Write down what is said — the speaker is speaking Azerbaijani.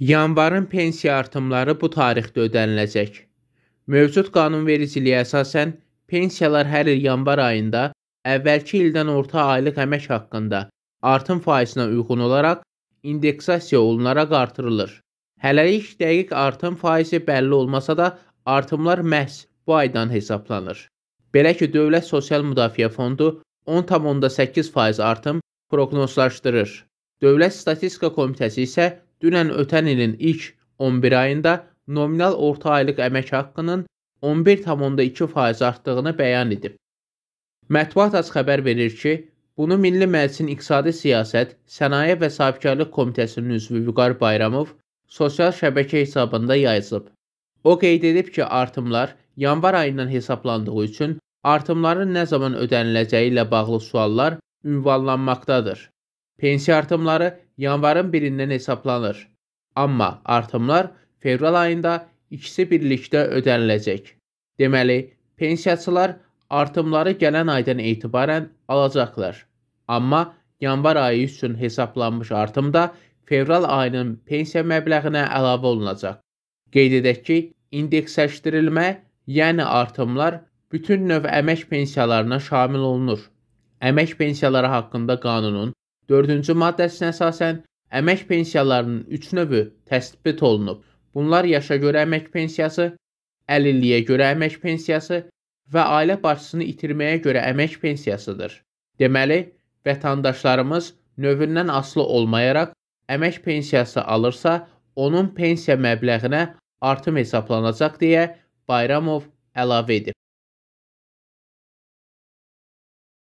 Yanvarın pensiya artımları bu tarixdə ödəniləcək. Mövcud qanunvericiliyə əsasən pensiyalar hər il yanvar ayında əvvəlki ildən orta aylıq əmək haqqında artım faizinə uyğun olaraq indeksasiya olunaraq artırılır. Hələlik dəqiq artım faizi bəlli olmasa da artımlar məhz bu aydan hesablanır. Belə ki, Dövlət Sosial Müdafiə Fondu 10,8% artım proqnozlaşdırır. Dövlət Statistika Komitəsi isə dünən ötən ilin ilk 11 ayında nominal orta aylıq əmək haqqının 11,2% artdığını bəyan edib. Mətbuat az xəbər verir ki, bunu Milli Məclisin İqtisadi Siyasət, Sənaye və Sahibkarlıq Komitəsinin üzvü Vüqar Bayramov sosial şəbəkə hesabında yazıb. O qeyd edib ki, artımlar yanvar ayından hesablandığı üçün artımların nə zaman ödəniləcəyi ilə bağlı suallar ünvanlanmaqdadır. Pensiya artımları yanvarın birindən hesablanır. Amma artımlar fevral ayında ikisi birlikdə ödəniləcək. Deməli, pensiyaçılar artımları gələn aydan etibarən alacaqlar. Amma yanvar ayı üçün hesablanmış artım da fevral ayının pensiya məbləğinə əlavə olunacaq. Qeyd edək ki, indeksləşdirilmə, yəni artımlar bütün növ əmək pensiyalarına şamil olunur. Əmək pensiyaları haqqında qanunun 4-cü maddəsinə əsasən əmək pensiyalarının 3 növü təsbit olunub. Bunlar yaşa görə əmək pensiyası, əlilliyə görə əmək pensiyası və ailə başçısını itirməyə görə əmək pensiyasıdır. Deməli, vətəndaşlarımız növündən asılı olmayaraq əmək pensiyası alırsa, onun pensiya məbləğinə artım hesablanacaq deyə Bayramov əlavə edib.